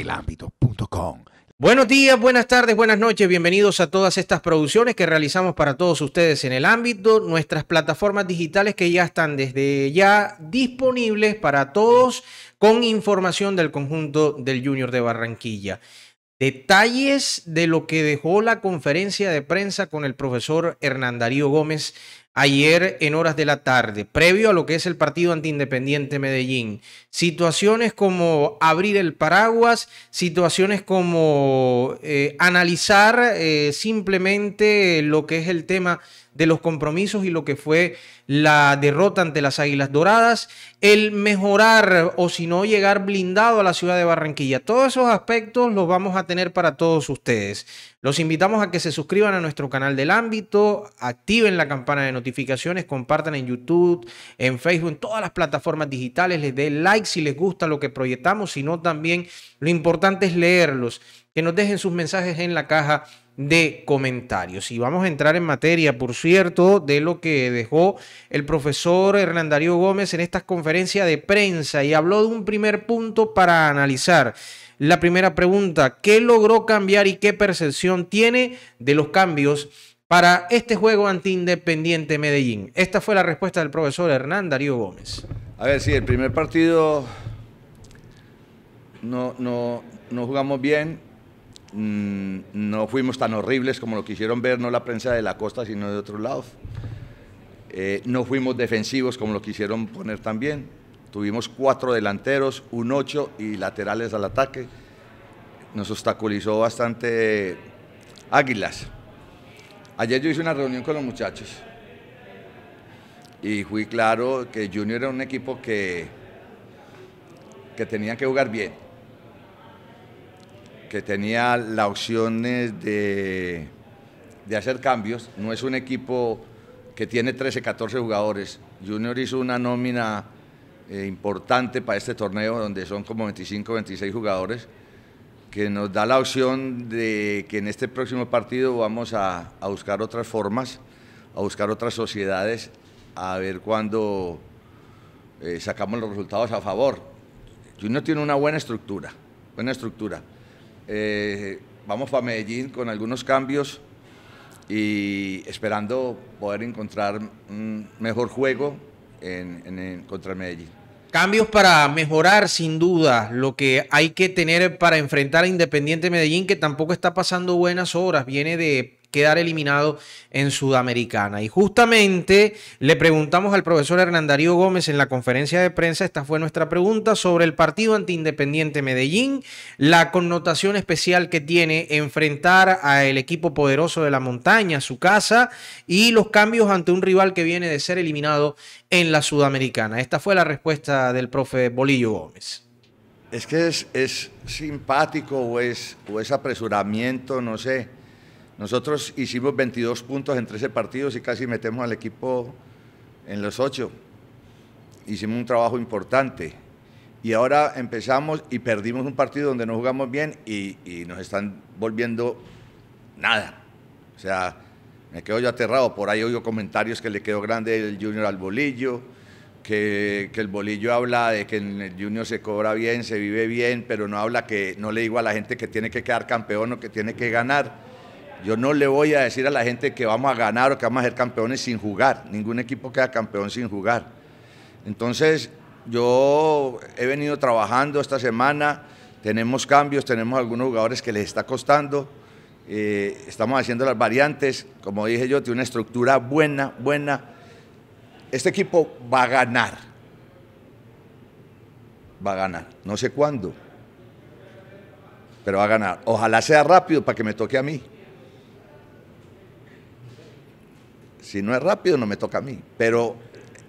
elámbito.com. Buenos días, buenas tardes, buenas noches, bienvenidos a todas estas producciones que realizamos para todos ustedes en el ámbito, nuestras plataformas digitales que ya están desde ya disponibles para todos con información del conjunto del Junior de Barranquilla. Detalles de lo que dejó la conferencia de prensa con el profesor Hernán Darío Gómez ayer en horas de la tarde, previo a lo que es el partido antiindependiente Medellín. Situaciones como abrir el paraguas, situaciones como eh, analizar eh, simplemente lo que es el tema de los compromisos y lo que fue la derrota ante las Águilas Doradas, el mejorar o si no llegar blindado a la ciudad de Barranquilla. Todos esos aspectos los vamos a tener para todos ustedes. Los invitamos a que se suscriban a nuestro canal del ámbito, activen la campana de notificaciones, compartan en YouTube, en Facebook, en todas las plataformas digitales, les den like si les gusta lo que proyectamos, sino también lo importante es leerlos, que nos dejen sus mensajes en la caja de comentarios. Y vamos a entrar en materia, por cierto, de lo que dejó el profesor Hernán Darío Gómez en esta conferencia de prensa y habló de un primer punto para analizar la primera pregunta, ¿qué logró cambiar y qué percepción tiene de los cambios para este juego anti Independiente Medellín? Esta fue la respuesta del profesor Hernán Darío Gómez. A ver, sí, el primer partido no, jugamos bien, mm, no fuimos tan horribles como lo quisieron ver, no la prensa de la costa, sino de otros lados. Eh, no fuimos defensivos como lo quisieron poner también. Tuvimos cuatro delanteros, un ocho y laterales al ataque. Nos obstaculizó bastante Águilas. Ayer yo hice una reunión con los muchachos y fui claro que Junior era un equipo que, que que jugar bien, que tenía las opciones de, de hacer cambios. No es un equipo que tiene 13, 14 jugadores. Junior hizo una nómina eh, importante para este torneo, donde son como 25, 26 jugadores, que nos da la opción de que en este próximo partido vamos a, buscar otras formas, a buscar otras sociedades, a ver cuándo eh, sacamos los resultados a favor. Junior tiene una buena estructura, buena estructura. Eh, vamos para Medellín con algunos cambios y esperando poder encontrar un mejor juego en, contra Medellín. Cambios para mejorar, sin duda, lo que hay que tener para enfrentar a Independiente Medellín, que tampoco está pasando buenas horas. Viene de quedar eliminado en Sudamericana. Y justamente le preguntamos al profesor Darío Gómez en la conferencia de prensa, esta fue nuestra pregunta, sobre el partido antiindependiente Independiente Medellín, la connotación especial que tiene enfrentar al equipo poderoso de la montaña, su casa, y los cambios ante un rival que viene de ser eliminado en la Sudamericana. Esta fue la respuesta del profe Bolillo Gómez. Es que es, es simpático o es, o es apresuramiento, no sé nosotros hicimos 22 puntos en 13 partidos y casi metemos al equipo en los 8. Hicimos un trabajo importante. Y ahora empezamos y perdimos un partido donde no jugamos bien y, nos están volviendo nada. O sea, me quedo yo aterrado. Por ahí oigo comentarios que le quedó grande el Junior al bolillo, que, que, el bolillo habla de que en el Junior se cobra bien, se vive bien, pero no habla que no le digo a la gente que tiene que quedar campeón o que tiene que ganar. Yo no le voy a decir a la gente que vamos a ganar o que vamos a ser campeones sin jugar. Ningún equipo queda campeón sin jugar. Entonces, yo he venido trabajando esta semana. Tenemos cambios, tenemos algunos jugadores que les está costando. Eh, estamos haciendo las variantes. Como dije yo, tiene una estructura buena, buena. Este equipo va a ganar. Va a ganar. No sé cuándo. Pero va a ganar. Ojalá sea rápido para que me toque a mí. Si no es rápido, no me toca a mí. Pero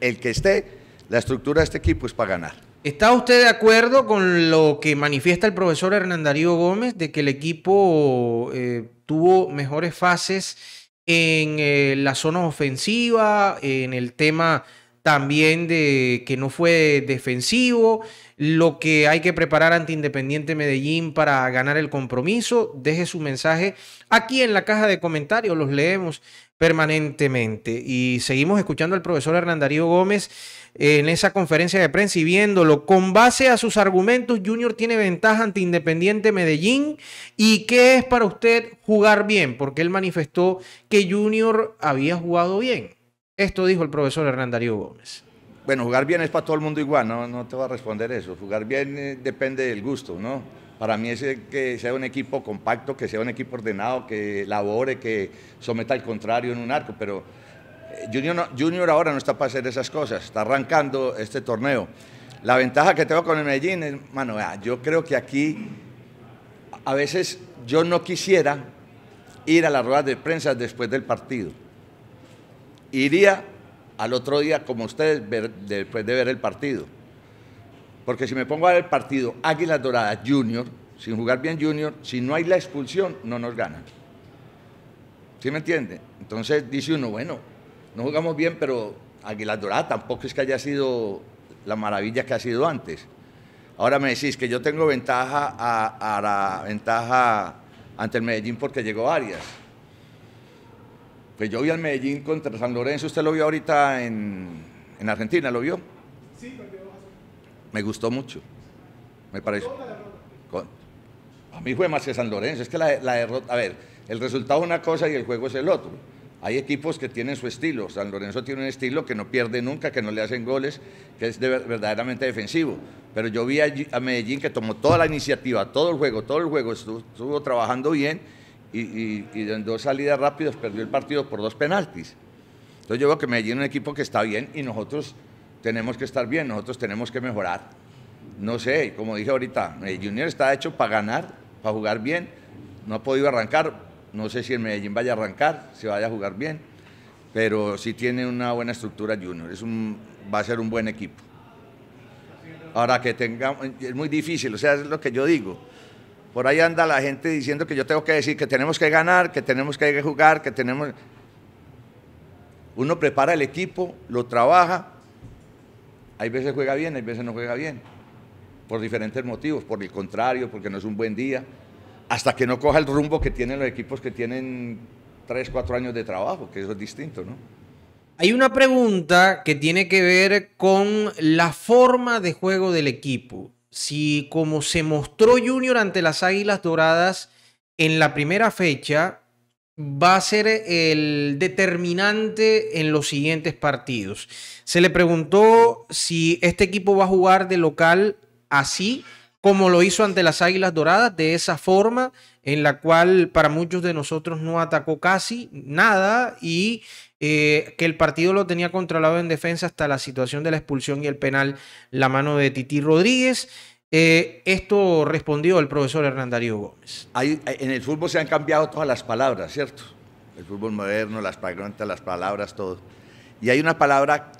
el que esté, la estructura de este equipo es para ganar. ¿Está usted de acuerdo con lo que manifiesta el profesor Hernán Darío Gómez de que el equipo eh, tuvo mejores fases en eh, la zona ofensiva, en el tema también de que no fue defensivo, lo que hay que preparar ante Independiente Medellín para ganar el compromiso. Deje su mensaje aquí en la caja de comentarios, los leemos permanentemente. Y seguimos escuchando al profesor Darío Gómez eh, en esa conferencia de prensa y viéndolo. Con base a sus argumentos, Junior tiene ventaja ante Independiente Medellín. ¿Y qué es para usted jugar bien? Porque él manifestó que Junior había jugado bien. Esto dijo el profesor Hernán Darío Gómez. Bueno, jugar bien es para todo el mundo igual, no, no te voy a responder eso. Jugar bien eh, depende del gusto, ¿no? Para mí es que sea un equipo compacto, que sea un equipo ordenado, que labore, que someta al contrario en un arco, pero eh, Junior, Junior ahora no está para hacer esas cosas, está arrancando este torneo. La ventaja que tengo con el Medellín es, mano, yo creo que aquí a veces yo no quisiera ir a las ruedas de prensa después del partido iría al otro día como ustedes después de ver el partido. Porque si me pongo a ver el partido Águilas Doradas Junior, sin jugar bien Junior, si no hay la expulsión, no nos ganan. ¿Sí me entiende? Entonces dice uno, bueno, no jugamos bien, pero Águilas Doradas tampoco es que haya sido la maravilla que ha sido antes. Ahora me decís que yo tengo ventaja a, la ventaja ante el Medellín porque llegó Arias. Pues yo vi al Medellín contra San Lorenzo, usted lo vio ahorita en, Argentina, ¿lo vio? Sí, Me gustó mucho, me pareció. a mí fue más que San Lorenzo, es que la, derrota, a ver, el resultado es una cosa y el juego es el otro. Hay equipos que tienen su estilo. San Lorenzo tiene un estilo que no pierde nunca, que no le hacen goles, que es verdaderamente defensivo. Pero yo vi a, Medellín que tomó toda la iniciativa, todo el juego, todo el juego, estuvo trabajando bien y, en dos salidas rápidas perdió el partido por dos penaltis. Entonces yo veo que Medellín es un equipo que está bien y nosotros tenemos que estar bien, nosotros tenemos que mejorar. No sé, como dije ahorita, Medellín Junior está hecho para ganar, para jugar bien, no ha podido arrancar, no sé si el Medellín vaya a arrancar, si vaya a jugar bien, pero sí tiene una buena estructura Junior, es un, va a ser un buen equipo. Ahora que tengamos, es muy difícil, o sea, es lo que yo digo. Por ahí anda la gente diciendo que yo tengo que decir que tenemos que ganar, que tenemos que jugar, que tenemos... Uno prepara el equipo, lo trabaja, hay veces juega bien, hay veces no juega bien, por diferentes motivos, por el contrario, porque no es un buen día, hasta que no coja el rumbo que tienen los equipos que tienen tres, cuatro años de trabajo, que eso es distinto, ¿no? Hay una pregunta que tiene que ver con la forma de juego del equipo si como se mostró Junior ante las Águilas Doradas en la primera fecha, va a ser eh, el determinante en los siguientes partidos. Se le preguntó si este equipo va a jugar de local así como lo hizo ante las Águilas Doradas, de esa forma en la cual para muchos de nosotros no atacó casi nada y eh, que el partido lo tenía controlado en defensa hasta la situación de la expulsión y el penal, la mano de Titi Rodríguez. Eh, esto respondió el profesor Hernán Darío Gómez. en el fútbol se han cambiado todas las palabras, ¿cierto? El fútbol moderno, las las palabras, todo. Y hay una palabra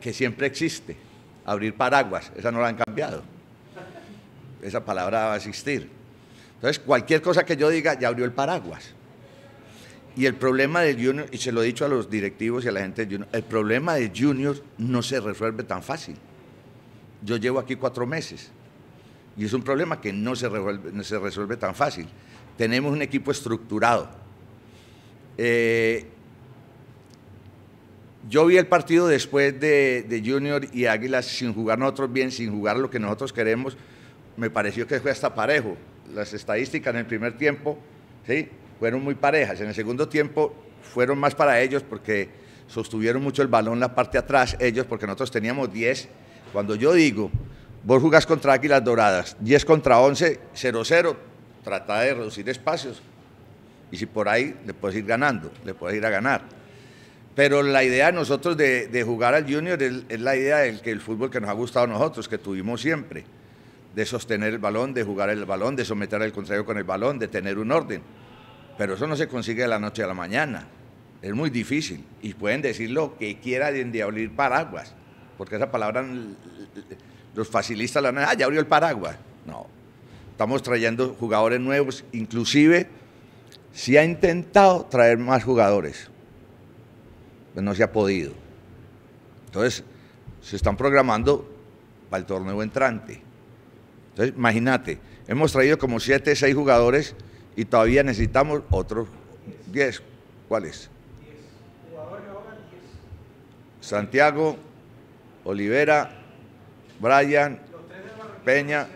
que siempre existe, abrir paraguas, esa no la han cambiado. Esa palabra va a existir. Entonces, cualquier cosa que yo diga ya abrió el paraguas. Y el problema del Junior, y se lo he dicho a los directivos y a la gente del Junior, el problema del Junior no se resuelve tan fácil. Yo llevo aquí cuatro meses y es un problema que no se resuelve, tan fácil. Tenemos un equipo estructurado. Eh, yo vi el partido después de, de Junior y Águilas sin jugar nosotros bien, sin jugar lo que nosotros queremos. Me pareció que fue hasta parejo. Las estadísticas en el primer tiempo, ¿sí? fueron muy parejas. En el segundo tiempo fueron más para ellos porque sostuvieron mucho el balón la parte atrás ellos porque nosotros teníamos 10. Cuando yo digo, vos jugás contra Águilas Doradas, 10 contra 11, 0-0, trata de reducir espacios. Y si por ahí le puedes ir ganando, le puedes ir a ganar. Pero la idea de nosotros de, jugar al junior es, la idea del que el fútbol que nos ha gustado a nosotros, que tuvimos siempre, de sostener el balón, de jugar el balón, de someter al contrario con el balón, de tener un orden pero eso no se consigue de la noche a la mañana. Es muy difícil. Y pueden decir lo que quiera de abrir paraguas, porque esa palabra los facilistas la van ah, ya abrió el paraguas. No. Estamos trayendo jugadores nuevos, inclusive si ha intentado traer más jugadores, Pero no se ha podido. Entonces, se están programando para el torneo entrante. Entonces, imagínate, hemos traído como siete, seis jugadores y todavía necesitamos otros 10. ¿Cuáles? Santiago, Olivera, Brian, Peña.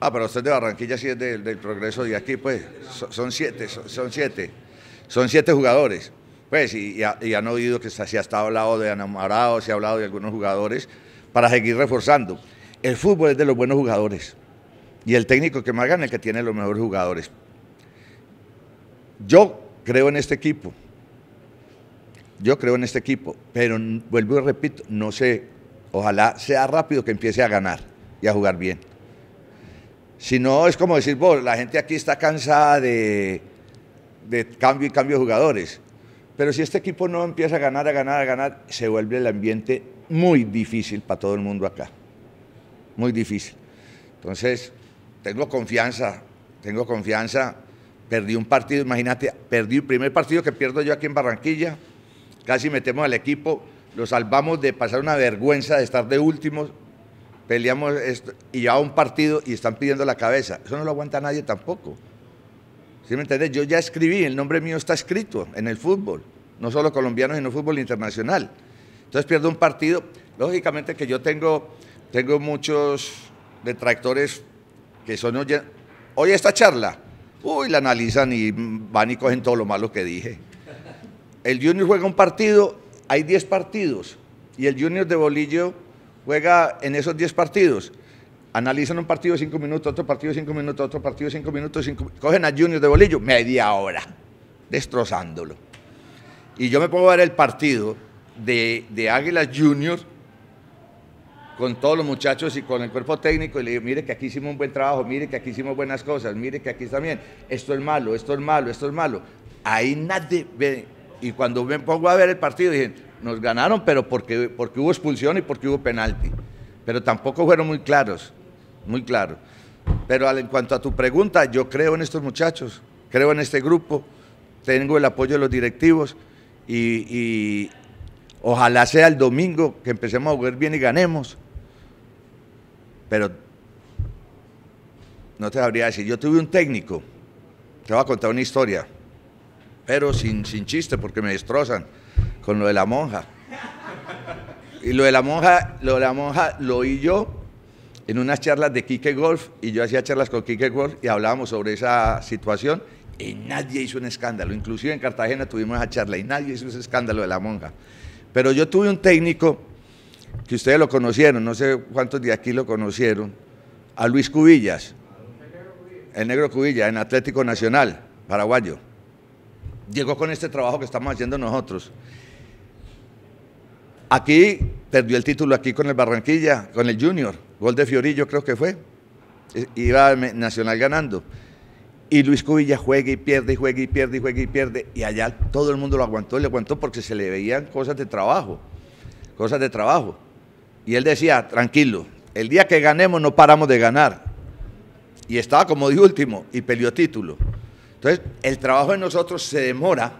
Ah, pero usted de Barranquilla, sí es del, progreso de aquí, pues. Son, siete, son, siete. Son siete jugadores. Pues, y, han oído que se, ha estado hablado de enamorados, se ha hablado de algunos jugadores para seguir reforzando. El fútbol es de los buenos jugadores y el técnico que más gana, el que tiene los mejores jugadores. Yo creo en este equipo. Yo creo en este equipo, pero vuelvo y repito, no sé, ojalá sea rápido que empiece a ganar y a jugar bien. Si no, es como decir, vos, la gente aquí está cansada de cambio y cambio de jugadores. Pero si este equipo no empieza a ganar, a ganar, a ganar, se vuelve el ambiente muy difícil para todo el mundo acá. Muy difícil. Entonces, tengo confianza, tengo confianza. Perdí un partido, imagínate, perdí el primer partido que pierdo yo aquí en Barranquilla. Casi metemos al equipo, lo salvamos de pasar una vergüenza de estar de últimos. Peleamos esto, y ya un partido y están pidiendo la cabeza. Eso no lo aguanta nadie tampoco. ¿Sí me entendés? Yo ya escribí, el nombre mío está escrito en el fútbol, no solo colombiano, sino fútbol internacional. Entonces pierdo un partido. Lógicamente que yo tengo, tengo muchos detractores oye, esta charla, uy, la analizan y van y cogen todo lo malo que dije. El Junior juega un partido, hay 10 partidos, y el Junior de Bolillo juega en esos 10 partidos. Analizan un partido 5 minutos, otro partido 5 minutos, otro partido 5 minutos, cogen a Junior de Bolillo media hora, destrozándolo. Y yo me puedo ver el partido de, de Águilas Junior con todos los muchachos y con el cuerpo técnico y le digo, mire que aquí hicimos un buen trabajo, mire que aquí hicimos buenas cosas, mire que aquí está bien, esto es malo, esto es malo, esto es malo. Ahí nadie ve. Y cuando me pongo a ver el partido, dije, nos ganaron, pero porque, porque hubo expulsión y porque hubo penalti. Pero tampoco fueron muy claros, muy claros. Pero en cuanto a tu pregunta, yo creo en estos muchachos, creo en este grupo, tengo el apoyo de los directivos y, y ojalá sea el domingo que empecemos a jugar bien y ganemos pero no te sabría decir. Yo tuve un técnico, te voy a contar una historia, pero sin, sin chiste porque me destrozan con lo de la monja. Y lo de la monja, lo de la monja lo oí yo en unas charlas de Kike Golf y yo hacía charlas con Kike Golf y hablábamos sobre esa situación y nadie hizo un escándalo. Inclusive en Cartagena tuvimos esa charla y nadie hizo ese escándalo de la monja. Pero yo tuve un técnico que ustedes lo conocieron, no sé cuántos de aquí lo conocieron, a Luis Cubillas, el negro Cubillas, en Atlético Nacional, paraguayo. Llegó con este trabajo que estamos haciendo nosotros. Aquí perdió el título aquí con el Barranquilla, con el Junior, gol de Fiorillo creo que fue. E-, iba Nacional ganando. Y Luis Cubilla juega y pierde, y juega y pierde, y juega y pierde. Y allá todo el mundo lo aguantó, le aguantó porque se le veían cosas de trabajo cosas de trabajo. Y él decía, tranquilo, el día que ganemos no paramos de ganar. Y estaba como de último y peleó título. Entonces, el trabajo de nosotros se demora,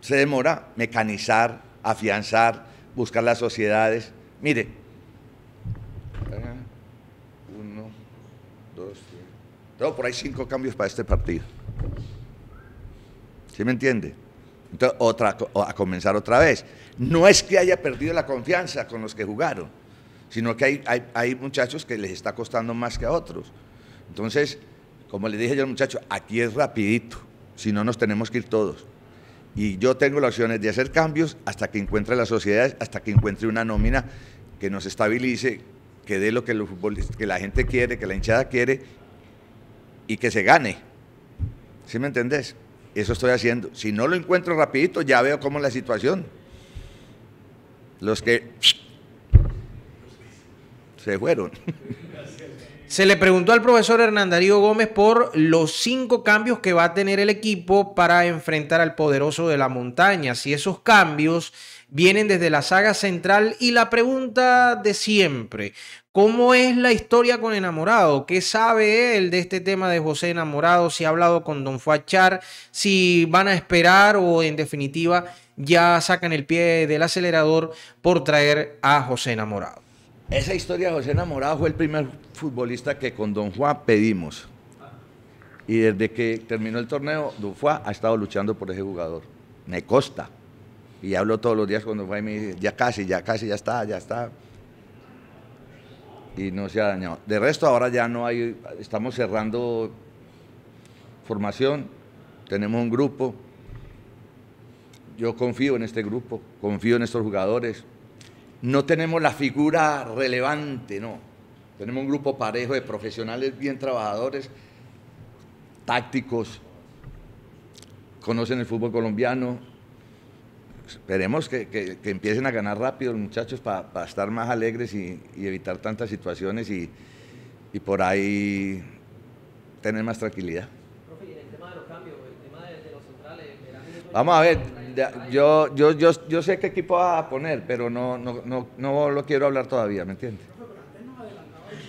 se demora mecanizar, afianzar, buscar las sociedades. Mire, uno, dos, tres. Tengo por ahí cinco cambios para este partido. ¿Sí me entiende? otra, a comenzar otra vez. No es que haya perdido la confianza con los que jugaron, sino que hay, hay, muchachos que les está costando más que a otros. Entonces, como le dije yo al muchacho, aquí es rapidito, si no nos tenemos que ir todos. Y yo tengo las opciones de hacer cambios hasta que encuentre la sociedad, hasta que encuentre una nómina que nos estabilice, que dé lo que, los que la gente quiere, que la hinchada quiere y que se gane. ¿Sí me entendés? Eso estoy haciendo. Si no lo encuentro rapidito, ya veo cómo es la situación. Los que se fueron. Se le preguntó al profesor Hernán Darío Gómez por los cinco cambios que va a tener el equipo para enfrentar al poderoso de la montaña. Si esos cambios vienen desde la saga central y la pregunta de siempre, ¿Cómo es la historia con Enamorado? ¿Qué sabe él de este tema de José Enamorado? Si ha hablado con Don Char, si van a esperar o en definitiva ya sacan el pie del acelerador por traer a José Enamorado. Esa historia de José Enamorado fue el primer futbolista que con Don Juan pedimos. Y desde que terminó el torneo, Don Juan ha estado luchando por ese jugador. Me costa. Y hablo todos los días con Don Juan y me dice, ya casi, ya casi, ya está, ya está y no se ha dañado. De resto, ahora ya no hay, estamos cerrando formación, tenemos un grupo, yo confío en este grupo, confío en estos jugadores. No tenemos la figura relevante, no. Tenemos un grupo parejo de profesionales bien trabajadores, tácticos, conocen el fútbol colombiano, esperemos que, empiecen a ganar rápido los muchachos para estar más alegres y, evitar tantas situaciones y, por ahí tener más tranquilidad. Vamos a ver, yo, yo, sé qué equipo va a poner, pero no, no, lo quiero hablar todavía, ¿me entiendes?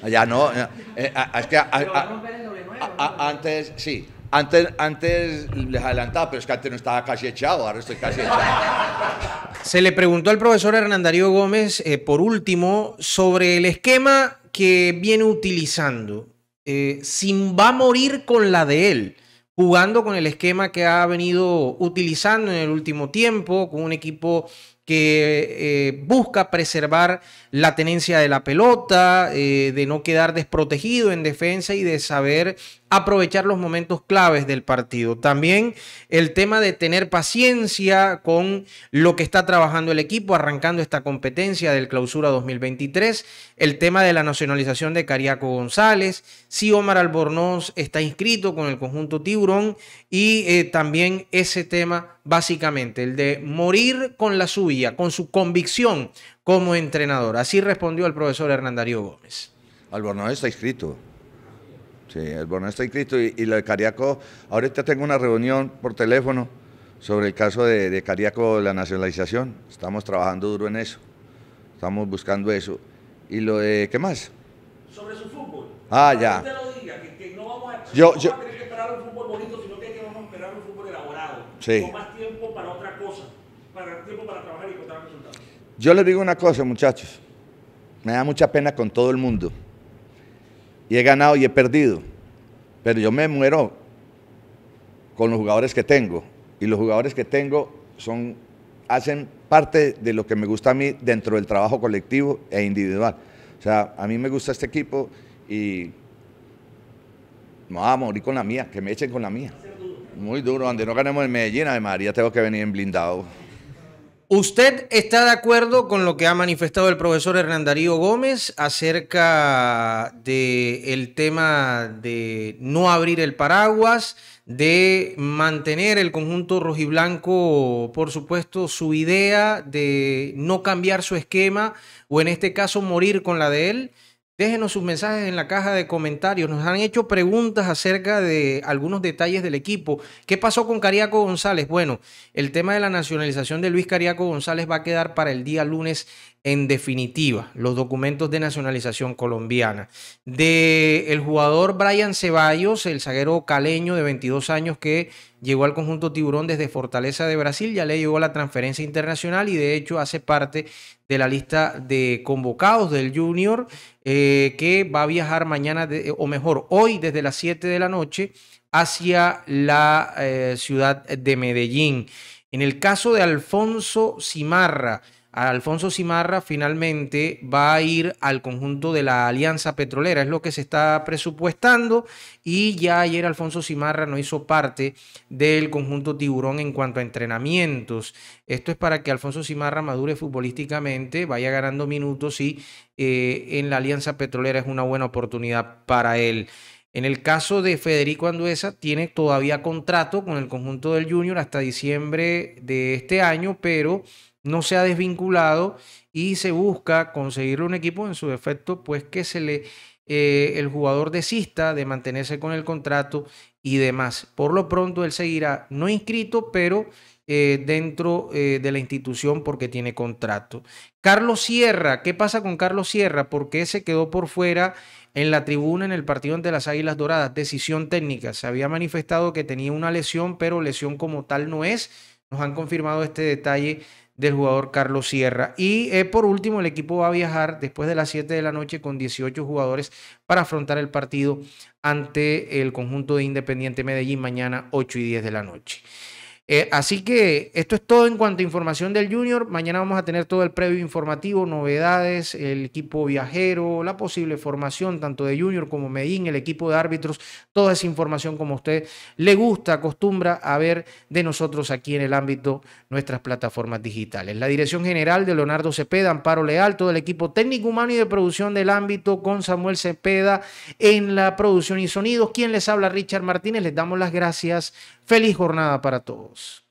Allá no, ah, eh, es que a, antes sí, antes, antes les adelantaba, pero es que antes no estaba casi echado, ahora estoy casi echado. Se le preguntó al profesor Darío Gómez, eh, por último, sobre el esquema que viene utilizando. Si eh, sin va a morir con la de él, jugando con el esquema que ha venido utilizando en el último tiempo, con un equipo que eh, busca preservar la tenencia de la pelota, de no quedar desprotegido en defensa y de saber aprovechar los momentos claves del partido. También el tema de tener paciencia con lo que está trabajando el equipo arrancando esta competencia del clausura 2023, el tema de la nacionalización de Cariaco González, si Omar Albornoz está inscrito con el conjunto Tiburón y eh, también ese tema básicamente, el de morir con la suya, con su convicción como entrenador. Así respondió el profesor Hernandario Gómez. Albornoz está inscrito. Sí, el Bono está inscrito y, y lo de Cariaco, ahorita tengo una reunión por teléfono sobre el caso de, de Cariaco, la nacionalización. Estamos trabajando duro en eso, estamos buscando eso. ¿Y lo de qué más? Sobre su fútbol. Ah, ya. no, usted Lo diga, que, no vamos a, yo, yo, a esperar un fútbol bonito, sino que, hay que vamos a esperar un fútbol elaborado. Sí. Con más tiempo para otra cosa, para tiempo para trabajar y encontrar resultados. Yo les digo una cosa, muchachos. Me da mucha pena con todo el mundo y he ganado y he perdido, pero yo me muero con los jugadores que tengo y los jugadores que tengo son, hacen parte de lo que me gusta a mí dentro del trabajo colectivo e individual. O sea, a mí me gusta este equipo y me voy a morir con la mía, que me echen con la mía. Muy duro, donde no ganemos en Medellín, además, ya tengo que venir en blindado. ¿Usted está de acuerdo con lo que ha manifestado el profesor Hernán Darío Gómez acerca del tema de no abrir el paraguas, de mantener el conjunto rojiblanco, por supuesto, su idea de no cambiar su esquema o en este caso morir con la de él? Déjenos sus mensajes en la caja de comentarios. Nos han hecho preguntas acerca de algunos detalles del equipo. ¿Qué pasó con Cariaco González? Bueno, el tema de la nacionalización de Luis Cariaco González va a quedar para el día lunes en definitiva los documentos de nacionalización colombiana. De el jugador Brian Ceballos, el zaguero caleño de 22 años que llegó al conjunto Tiburón desde Fortaleza de Brasil, ya le llegó la transferencia internacional y de hecho hace parte de la lista de convocados del Junior eh, que va a viajar mañana, o mejor, hoy desde las 7 de la noche hacia la eh, ciudad de Medellín. En el caso de Alfonso Simarra, Alfonso Simarra finalmente va a ir al conjunto de la Alianza Petrolera, es lo que se está presupuestando y ya ayer Alfonso Simarra no hizo parte del conjunto tiburón en cuanto a entrenamientos. Esto es para que Alfonso Simarra madure futbolísticamente, vaya ganando minutos y eh, en la Alianza Petrolera es una buena oportunidad para él. En el caso de Federico Anduesa, tiene todavía contrato con el conjunto del Junior hasta diciembre de este año, pero no se ha desvinculado y se busca conseguirle un equipo en su defecto, pues que se le eh, el jugador desista de mantenerse con el contrato y demás. Por lo pronto él seguirá no inscrito, pero eh, dentro eh, de la institución porque tiene contrato. Carlos Sierra, ¿qué pasa con Carlos Sierra? porque se quedó por fuera en la tribuna en el partido ante las Águilas Doradas? Decisión técnica. Se había manifestado que tenía una lesión, pero lesión como tal no es. Nos han confirmado este detalle del jugador Carlos Sierra. Y eh, por último, el equipo va a viajar después de las 7 de la noche con 18 jugadores para afrontar el partido ante el conjunto de Independiente Medellín mañana 8 y 10 de la noche. Eh, así que esto es todo en cuanto a información del Junior. Mañana vamos a tener todo el previo informativo, novedades, el equipo viajero, la posible formación tanto de Junior como Medellín, el equipo de árbitros, toda esa información como usted le gusta, acostumbra a ver de nosotros aquí en el ámbito nuestras plataformas digitales. La dirección general de Leonardo Cepeda, Amparo Leal, todo el equipo técnico humano y de producción del ámbito con Samuel Cepeda en la producción y sonidos. Quien les habla, Richard Martínez, les damos las gracias Feliz jornada para todos.